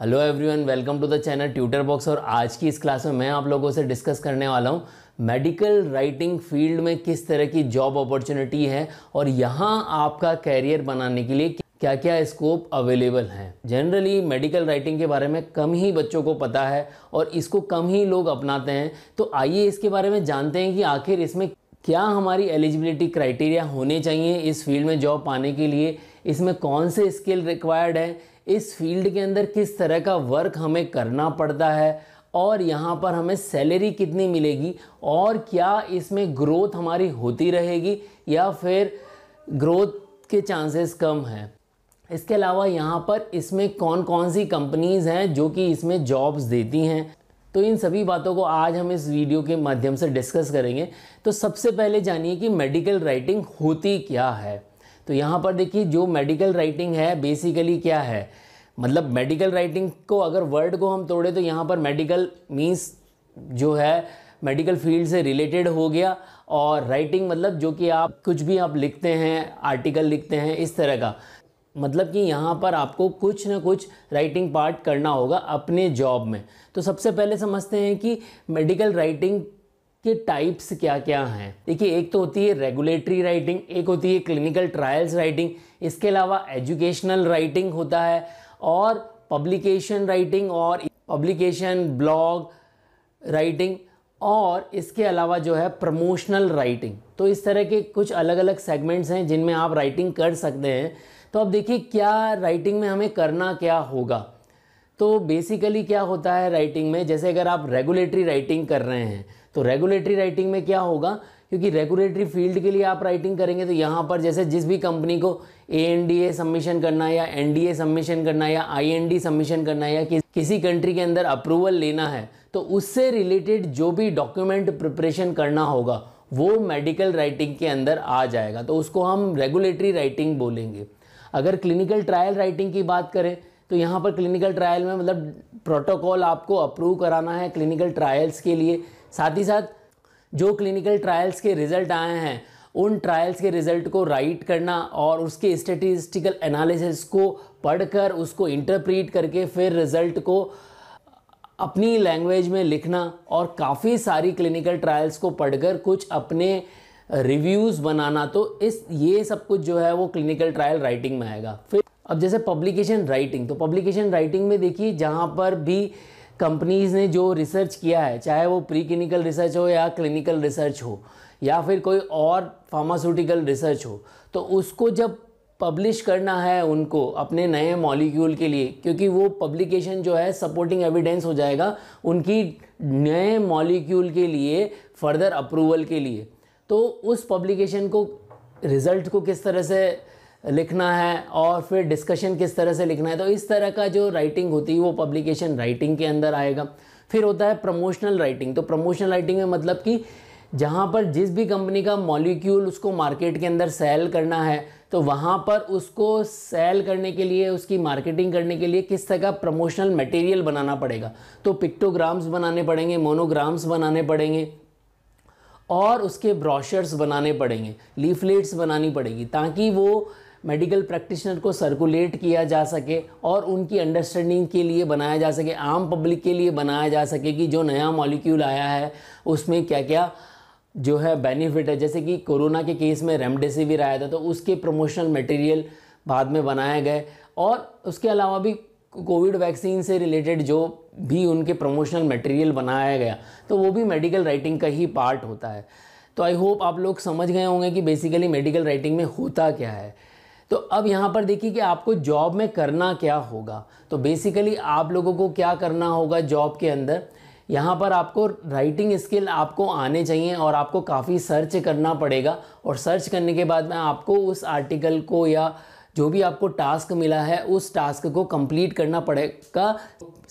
hello everyone welcome to the channel tutor box और आज की इस क्लास में मैं आप लोगों से डिस्कस करने वाला हूँ मेडिकल राइटिंग फील्ड में किस तरह की जॉब अपॉर्चुनिटी है और यहाँ आपका कैरियर बनाने के लिए क्या क्या स्कोप अवेलेबल हैं जनरली मेडिकल राइटिंग के बारे में कम ही बच्चों को पता है और इसको कम ही लोग अपनाते हैं तो आइए इसके बारे में जानते हैं कि आखिर इसमें क्या हमारी एलिजिबिलिटी क्राइटेरिया होने चाहिए इस फील्ड में जॉब पाने के लिए इसमें कौन से स्किल रिक्वायर्ड है इस फील्ड के अंदर किस तरह का वर्क हमें करना पड़ता है और यहाँ पर हमें सैलरी कितनी मिलेगी और क्या इसमें ग्रोथ हमारी होती रहेगी या फिर ग्रोथ के चांसेस कम हैं इसके अलावा यहाँ पर इसमें कौन कौन सी कंपनीज़ हैं जो कि इसमें जॉब्स देती हैं तो इन सभी बातों को आज हम इस वीडियो के माध्यम से डिस्कस करेंगे तो सबसे पहले जानिए कि मेडिकल राइटिंग होती क्या है तो यहाँ पर देखिए जो मेडिकल राइटिंग है बेसिकली क्या है मतलब मेडिकल राइटिंग को अगर वर्ड को हम तोड़े तो यहाँ पर मेडिकल मीन्स जो है मेडिकल फील्ड से रिलेटेड हो गया और राइटिंग मतलब जो कि आप कुछ भी आप लिखते हैं आर्टिकल लिखते हैं इस तरह का मतलब कि यहाँ पर आपको कुछ ना कुछ राइटिंग पार्ट करना होगा अपने जॉब में तो सबसे पहले समझते हैं कि मेडिकल राइटिंग के टाइप्स क्या क्या हैं देखिए एक तो होती है रेगुलेटरी राइटिंग एक होती है क्लिनिकल ट्रायल्स राइटिंग इसके अलावा एजुकेशनल राइटिंग होता है और पब्लिकेशन राइटिंग और पब्लिकेशन ब्लॉग राइटिंग और इसके अलावा जो है प्रमोशनल राइटिंग तो इस तरह के कुछ अलग अलग सेगमेंट्स हैं जिनमें आप राइटिंग कर सकते हैं तो अब देखिए क्या राइटिंग में हमें करना क्या होगा तो बेसिकली क्या होता है राइटिंग में जैसे अगर आप रेगुलेटरी राइटिंग कर रहे हैं तो रेगुलेटरी राइटिंग में क्या होगा क्योंकि रेगुलेटरी फील्ड के लिए आप राइटिंग करेंगे तो यहाँ पर जैसे जिस भी कंपनी को A N D A submission करना है या एन डी ए सबमिशन करना है या आई एन डी सबमिशन करना है या किस, किसी कंट्री के अंदर अप्रूवल लेना है तो उससे रिलेटेड जो भी डॉक्यूमेंट प्रिपरेशन करना होगा वो मेडिकल राइटिंग के अंदर आ जाएगा तो उसको हम रेगुलेटरी राइटिंग बोलेंगे अगर क्लिनिकल ट्रायल राइटिंग की बात करें तो यहाँ पर क्लिनिकल ट्रायल में मतलब प्रोटोकॉल आपको अप्रूव कराना है क्लिनिकल ट्रायल्स के लिए साथ ही साथ जो क्लिनिकल ट्रायल्स के रिजल्ट आए हैं उन ट्रायल्स के रिज़ल्ट को राइट करना और उसके स्टेटिस्टिकल एनालिसिस को पढ़कर उसको इंटरप्रीट करके फिर रिज़ल्ट को अपनी लैंग्वेज में लिखना और काफ़ी सारी क्लिनिकल ट्रायल्स को पढ़कर कुछ अपने रिव्यूज़ बनाना तो इस ये सब कुछ जो है वो क्लिनिकल ट्रायल राइटिंग में आएगा फिर अब जैसे पब्लिकेशन राइटिंग तो पब्लिकेशन राइटिंग में देखिए जहाँ पर भी कंपनीज़ ने जो रिसर्च किया है चाहे वो प्री क्लिनिकल रिसर्च हो या क्लिनिकल रिसर्च हो या फिर कोई और फार्मास्यूटिकल रिसर्च हो तो उसको जब पब्लिश करना है उनको अपने नए मॉलिक्यूल के लिए क्योंकि वो पब्लिकेशन जो है सपोर्टिंग एविडेंस हो जाएगा उनकी नए मॉलिक्यूल के लिए फर्दर अप्रूवल के लिए तो उस पब्लिकेशन को रिज़ल्ट को किस तरह से लिखना है और फिर डिस्कशन किस तरह से लिखना है तो इस तरह का जो राइटिंग होती है वो पब्लिकेशन राइटिंग के अंदर आएगा फिर होता है प्रमोशनल राइटिंग तो प्रमोशनल राइटिंग में मतलब कि जहाँ पर जिस भी कंपनी का मॉलिक्यूल उसको मार्केट के अंदर सेल करना है तो वहाँ पर उसको सेल करने के लिए उसकी मार्केटिंग करने के लिए किस तरह का प्रमोशनल मटेरियल बनाना पड़ेगा तो पिक्टोग्राम्स बनाने पड़ेंगे मोनोग्राम्स बनाने पड़ेंगे और उसके ब्रॉशर्स बनाने पड़ेंगे लीफलेट्स बनानी पड़ेगी ताकि वो मेडिकल प्रैक्टिशनर को सर्कुलेट किया जा सके और उनकी अंडरस्टैंडिंग के लिए बनाया जा सके आम पब्लिक के लिए बनाया जा सके कि जो नया मॉलिक्यूल आया है उसमें क्या क्या जो है बेनिफिट है जैसे कि कोरोना के केस में रेमडेसिविर आया था तो उसके प्रमोशनल मटेरियल बाद में बनाए गए और उसके अलावा भी कोविड वैक्सीन से रिलेटेड जो भी उनके प्रमोशनल मटेरियल बनाया गया तो वो भी मेडिकल राइटिंग का ही पार्ट होता है तो आई होप आप लोग समझ गए होंगे कि बेसिकली मेडिकल राइटिंग में होता क्या है तो अब यहाँ पर देखिए कि आपको जॉब में करना क्या होगा तो बेसिकली आप लोगों को क्या करना होगा जॉब के अंदर यहाँ पर आपको राइटिंग स्किल आपको आने चाहिए और आपको काफ़ी सर्च करना पड़ेगा और सर्च करने के बाद में आपको उस आर्टिकल को या जो भी आपको टास्क मिला है उस टास्क को कंप्लीट करना पड़ेगा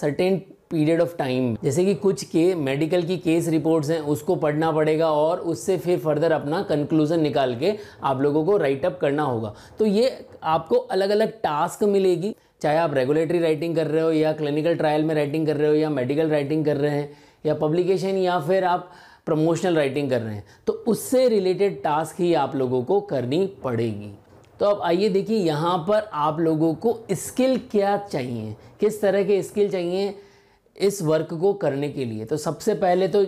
सर्टेन पीरियड ऑफ टाइम जैसे कि कुछ के मेडिकल की केस रिपोर्ट्स हैं उसको पढ़ना पड़ेगा और उससे फिर फर्दर अपना कंक्लूजन निकाल के आप लोगों को राइट अप करना होगा तो ये आपको अलग अलग टास्क मिलेगी चाहे आप रेगुलेटरी राइटिंग कर रहे हो या क्लिनिकल ट्रायल में राइटिंग कर रहे हो या मेडिकल राइटिंग कर रहे हैं या पब्लिकेशन या फिर आप प्रमोशनल राइटिंग कर रहे हैं तो उससे रिलेटेड टास्क ही आप लोगों को करनी पड़ेगी तो अब आइए देखिए यहाँ पर आप लोगों को स्किल क्या चाहिए किस तरह के स्किल चाहिए इस वर्क को करने के लिए तो सबसे पहले तो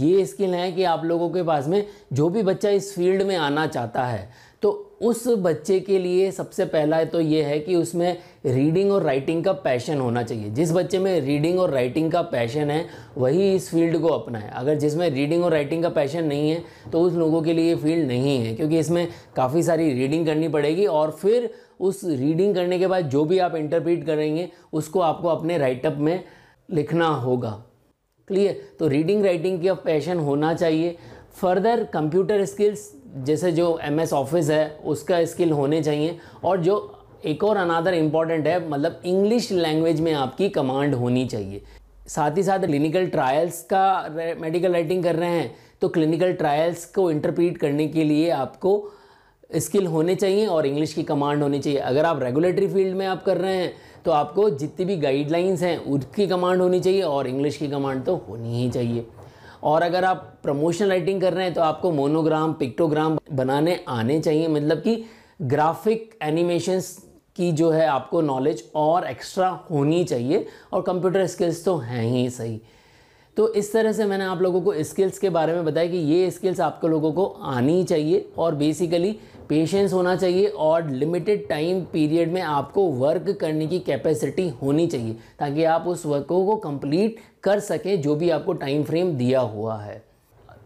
ये स्किल है कि आप लोगों के पास में जो भी बच्चा इस फील्ड में आना चाहता है तो उस बच्चे के लिए सबसे पहला तो ये है कि उसमें रीडिंग और राइटिंग का पैशन होना चाहिए जिस बच्चे में रीडिंग और राइटिंग का पैशन है वही इस फील्ड को अपनाए अगर जिसमें रीडिंग और राइटिंग का पैशन नहीं है तो उस लोगों के लिए ये फील्ड नहीं है क्योंकि इसमें काफ़ी सारी रीडिंग करनी पड़ेगी और फिर उस रीडिंग करने के बाद जो भी आप इंटरप्रीट करेंगे उसको आपको अपने राइटअप में लिखना होगा क्लियर तो रीडिंग राइटिंग का पैशन होना चाहिए फर्दर कंप्यूटर स्किल्स जैसे जो एम एस ऑफिस है उसका स्किल होने चाहिए और जो एक और अनादर इम्पॉर्टेंट है मतलब इंग्लिश लैंग्वेज में आपकी कमांड होनी चाहिए साथ ही साथ क्लिनिकल ट्रायल्स का मेडिकल राइटिंग कर रहे हैं तो क्लिनिकल ट्रायल्स को इंटरप्रीट करने के लिए आपको स्किल होने चाहिए और इंग्लिश की कमांड होनी चाहिए अगर आप रेगुलेटरी फील्ड में आप कर रहे हैं तो आपको जितनी भी गाइडलाइंस हैं उनकी कमांड होनी चाहिए और इंग्लिश की कमांड तो होनी ही चाहिए और अगर आप प्रमोशन राइटिंग कर रहे हैं तो आपको मोनोग्राम पिक्टोग्राम बनाने आने चाहिए मतलब कि ग्राफिक एनिमेशंस की जो है आपको नॉलेज और एक्स्ट्रा होनी चाहिए और कंप्यूटर स्किल्स तो हैं ही सही तो इस तरह से मैंने आप लोगों को स्किल्स के बारे में बताया कि ये स्किल्स आपको लोगों को आनी चाहिए और बेसिकली पेशेंस होना चाहिए और लिमिटेड टाइम पीरियड में आपको वर्क करने की कैपेसिटी होनी चाहिए ताकि आप उस वर्क को कंप्लीट कर सकें जो भी आपको टाइम फ्रेम दिया हुआ है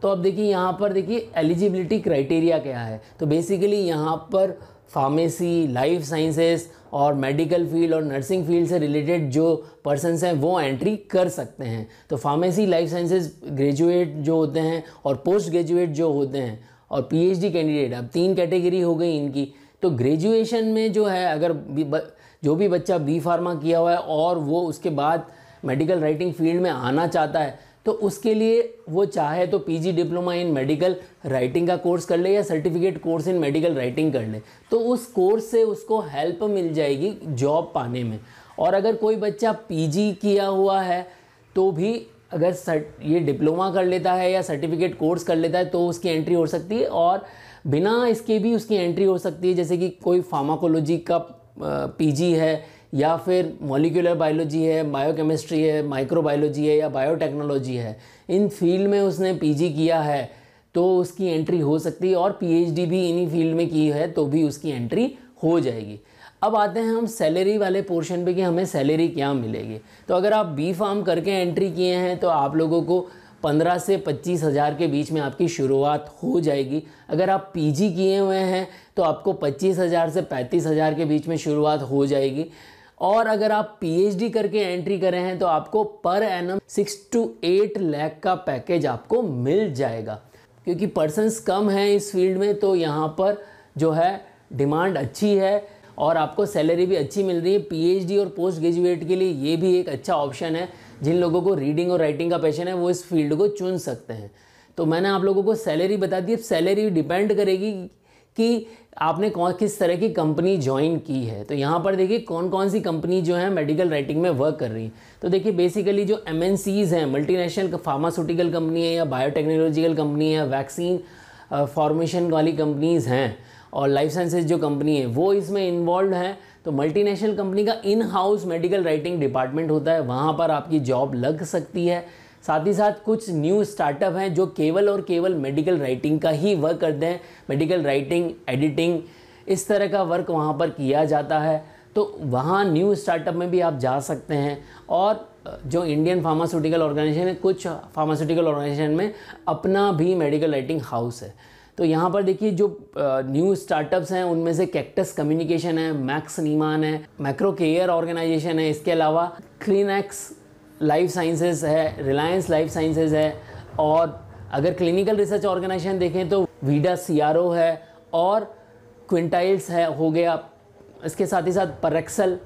तो अब देखिए यहाँ पर देखिए एलिजिबिलिटी क्राइटेरिया क्या है तो बेसिकली यहाँ पर फार्मेसी लाइफ साइंसेस और मेडिकल फील्ड और नर्सिंग फील्ड से रिलेटेड जो पर्सनस हैं वो एंट्री कर सकते हैं तो फार्मेसी लाइफ साइंसेस ग्रेजुएट जो होते हैं और पोस्ट ग्रेजुएट जो होते हैं और पीएचडी कैंडिडेट अब तीन कैटेगरी हो गई इनकी तो ग्रेजुएशन में जो है अगर ब, जो भी बच्चा बी फार्मा किया हुआ है और वो उसके बाद मेडिकल राइटिंग फील्ड में आना चाहता है तो उसके लिए वो चाहे तो PG diploma in medical writing का कोर्स कर ले या certificate course in medical writing कर ले तो उस कोर्स से उसको हेल्प मिल जाएगी जॉब पाने में और अगर कोई बच्चा पीजी किया हुआ है तो भी अगर सर्ट ये डिप्लोमा कर लेता है या सर्टिफिकेट कोर्स कर लेता है तो उसकी एंट्री हो सकती है और बिना इसके भी उसकी एंट्री हो सकती है जैसे कि कोई फार्माकोलॉजी का पीजी है या फिर मॉलिकुलर बायोलॉजी है बायोकेमिस्ट्री है माइक्रोबायोलॉजी है या बायोटेक्नोलॉजी है इन फील्ड में उसने पीजी किया है तो उसकी एंट्री हो सकती है और पीएचडी भी इन्हीं फील्ड में की है तो भी उसकी एंट्री हो जाएगी अब आते हैं हम सैलरी वाले पोर्शन पे कि हमें सैलरी क्या मिलेगी तो अगर आप बी फार्म करके एंट्री किए हैं तो आप लोगों को पंद्रह से पच्चीस हज़ार के बीच में आपकी शुरुआत हो जाएगी अगर आप पीजी किए हुए हैं तो आपको पच्चीस हज़ार से पैंतीस हज़ार के बीच में शुरुआत हो जाएगी और अगर आप पीएचडी करके एंट्री करें हैं तो आपको per annum six to eight lakh का पैकेज आपको मिल जाएगा क्योंकि पर्सनस कम हैं इस फील्ड में तो यहाँ पर जो है डिमांड अच्छी है और आपको सैलरी भी अच्छी मिल रही है पीएचडी और पोस्ट ग्रेजुएट के लिए ये भी एक अच्छा ऑप्शन है जिन लोगों को रीडिंग और राइटिंग का पैशन है वो इस फील्ड को चुन सकते हैं तो मैंने आप लोगों को सैलरी बता दी अब सैलरी डिपेंड करेगी कि आपने कौन किस तरह की कंपनी ज्वाइन की है तो यहाँ पर देखिए कौन कौन सी कंपनी जो है मेडिकल राइटिंग में वर्क कर रही है तो देखिए बेसिकली जो एम हैं मल्टीनेशनल फार्मास्यूटिकल कंपनी है या बायोटेक्नोलॉजिकल कंपनी है वैक्सीन फॉर्मेशन uh, वाली कंपनीज़ हैं और लाइफ साइंसेज जो कंपनी है वो इसमें इन्वॉल्व है तो मल्टीनेशनल कंपनी का in house medical writing department होता है वहाँ पर आपकी जॉब लग सकती है साथ ही साथ कुछ न्यू स्टार्टअप हैं जो केवल और केवल मेडिकल राइटिंग का ही वर्क करते हैं मेडिकल राइटिंग एडिटिंग इस तरह का वर्क वहाँ पर किया जाता है तो वहाँ न्यू स्टार्टअप में भी आप जा सकते हैं और जो इंडियन फार्मास्यूटिकल ऑर्गेनाइजेशन है कुछ फार्मास्यूटिकल ऑर्गेनाइजेशन में अपना भी मेडिकल राइटिंग हाउस है तो यहाँ पर देखिए जो न्यू स्टार्टअप्स हैं उनमें से कैक्टस कम्युनिकेशन है मैक्स नीमान है मैक्रो केयर ऑर्गेनाइजेशन है इसके अलावा क्लिनैक्स लाइफ साइंसेज है रिलायंस लाइफ साइंसेज है और अगर क्लिनिकल रिसर्च ऑर्गेनाइजेशन देखें तो वीडा सी है और क्विंटाइल्स है हो गया इसके साथ ही साथ परक्सल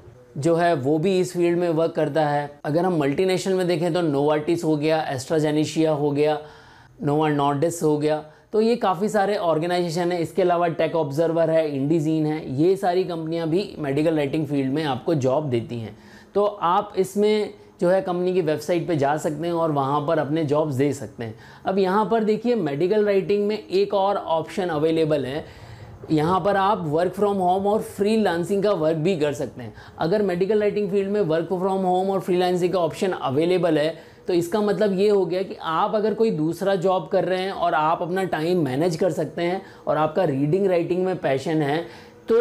जो है वो भी इस फील्ड में वर्क करता है अगर हम मल्टीनेशनल में देखें तो नोवाटिस हो गया एस्ट्राजेनिशिया हो गया नोवा नॉर्डिस हो गया तो ये काफ़ी सारे ऑर्गेनाइजेशन है इसके अलावा टेक ऑब्जर्वर है इंडीजीन है ये सारी कंपनियां भी मेडिकल राइटिंग फील्ड में आपको जॉब देती हैं तो आप इसमें जो है कंपनी की वेबसाइट पे जा सकते हैं और वहाँ पर अपने जॉब्स दे सकते हैं अब यहाँ पर देखिए मेडिकल राइटिंग में एक और ऑप्शन अवेलेबल है यहाँ पर आप वर्क फ्रॉम होम और फ्री लांसिंग का वर्क भी कर सकते हैं अगर मेडिकल राइटिंग फील्ड में वर्क फ्रॉम होम और फ्री का ऑप्शन अवेलेबल है तो इसका मतलब ये हो गया कि आप अगर कोई दूसरा जॉब कर रहे हैं और आप अपना टाइम मैनेज कर सकते हैं और आपका रीडिंग राइटिंग में पैशन है तो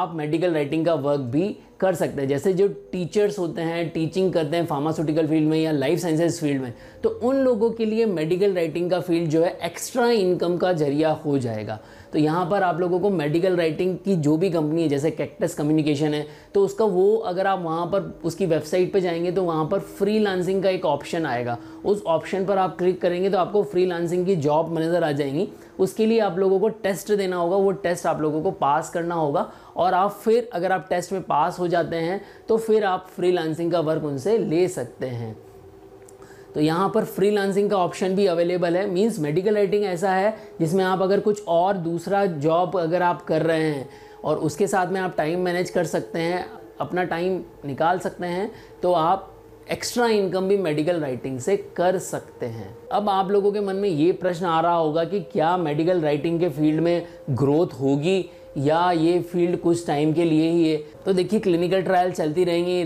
आप मेडिकल राइटिंग का वर्क भी कर सकते हैं जैसे जो टीचर्स होते हैं टीचिंग करते हैं फार्मास्यूटिकल फील्ड में या लाइफ साइंसेज फील्ड में तो उन लोगों के लिए मेडिकल राइटिंग का फील्ड जो है एक्स्ट्रा इनकम का जरिया हो जाएगा तो यहाँ पर आप लोगों को मेडिकल राइटिंग की जो भी कंपनी है जैसे कैक्टस कम्युनिकेशन है तो उसका वो अगर आप वहाँ पर उसकी वेबसाइट पर जाएंगे तो वहाँ पर फ्री का एक ऑप्शन आएगा उस ऑप्शन पर आप क्लिक करेंगे तो आपको फ्री की जॉब नज़र आ जाएंगी उसके लिए आप लोगों को टेस्ट देना होगा वो टेस्ट आप लोगों को पास करना होगा और आप फिर अगर आप टेस्ट में पास हो जाते हैं तो फिर आप फ्रीलांसिंग का वर्क उनसे ले सकते हैं तो यहाँ पर फ्रीलांसिंग का ऑप्शन भी अवेलेबल है मींस मेडिकल राइटिंग ऐसा है जिसमें आप अगर कुछ और दूसरा जॉब अगर आप कर रहे हैं और उसके साथ में आप टाइम मैनेज कर सकते हैं अपना टाइम निकाल सकते हैं तो आप एक्स्ट्रा इनकम भी मेडिकल राइटिंग से कर सकते हैं अब आप लोगों के मन में ये प्रश्न आ रहा होगा कि क्या मेडिकल राइटिंग के फील्ड में ग्रोथ होगी या ये फील्ड कुछ टाइम के लिए ही है तो देखिए क्लिनिकल ट्रायल चलती रहेंगी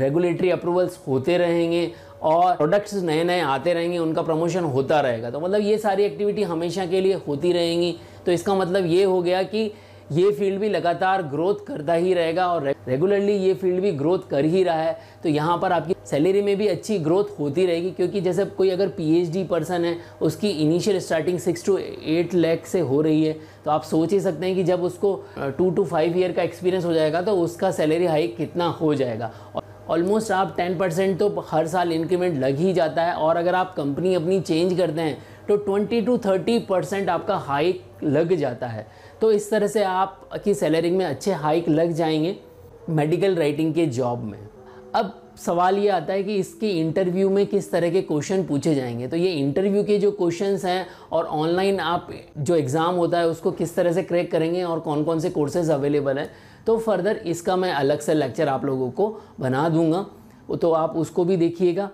रेगुलेटरी अप्रूवल्स होते रहेंगे और प्रोडक्ट्स नए नए आते रहेंगे उनका प्रमोशन होता रहेगा तो मतलब ये सारी एक्टिविटी हमेशा के लिए होती रहेंगी तो इसका मतलब ये हो गया कि ये फील्ड भी लगातार ग्रोथ करता ही रहेगा और रेगुलरली ये फील्ड भी ग्रोथ कर ही रहा है तो यहाँ पर आपकी सैलरी में भी अच्छी ग्रोथ होती रहेगी क्योंकि जैसे कोई अगर पीएचडी पर्सन है उसकी initial starting six to eight lakh से हो रही है तो आप सोच ही सकते हैं कि जब उसको टू टू फाइव ईयर का एक्सपीरियंस हो जाएगा तो उसका सैलरी हाइक कितना हो जाएगा ऑलमोस्ट आप टेन परसेंट तो हर साल इंक्रीमेंट लग ही जाता है और अगर आप कंपनी अपनी चेंज करते हैं तो ट्वेंटी टू थर्टी परसेंट आपका हाइक लग जाता है तो इस तरह से आपकी सैलरी में अच्छे हाइक लग जाएंगे मेडिकल राइटिंग के जॉब में अब सवाल ये आता है कि इसके इंटरव्यू में किस तरह के क्वेश्चन पूछे जाएंगे तो ये इंटरव्यू के जो क्वेश्चंस हैं और ऑनलाइन आप जो एग्ज़ाम होता है उसको किस तरह से क्रैक करेंगे और कौन कौन से कोर्सेज अवेलेबल हैं तो फर्दर इसका मैं अलग से लेक्चर आप लोगों को बना दूंगा तो आप उसको भी देखिएगा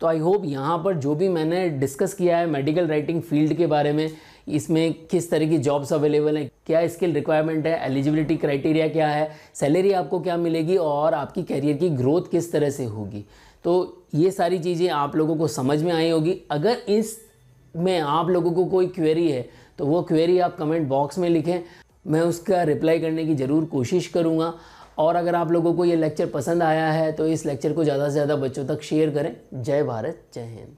तो आई होप यहाँ पर जो भी मैंने डिस्कस किया है मेडिकल राइटिंग फील्ड के बारे में इसमें किस तरह की जॉब्स अवेलेबल हैं क्या स्किल रिक्वायरमेंट है एलिजिबिलिटी क्राइटेरिया क्या है सैलरी आपको क्या मिलेगी और आपकी करियर की ग्रोथ किस तरह से होगी तो ये सारी चीज़ें आप लोगों को समझ में आई होगी अगर इस में आप लोगों को कोई क्वेरी है तो वो क्वेरी आप कमेंट बॉक्स में लिखें मैं उसका रिप्लाई करने की ज़रूर कोशिश करूँगा और अगर आप लोगों को ये लेक्चर पसंद आया है तो इस लेक्चर को ज़्यादा से ज़्यादा बच्चों तक शेयर करें जय भारत जय हिंद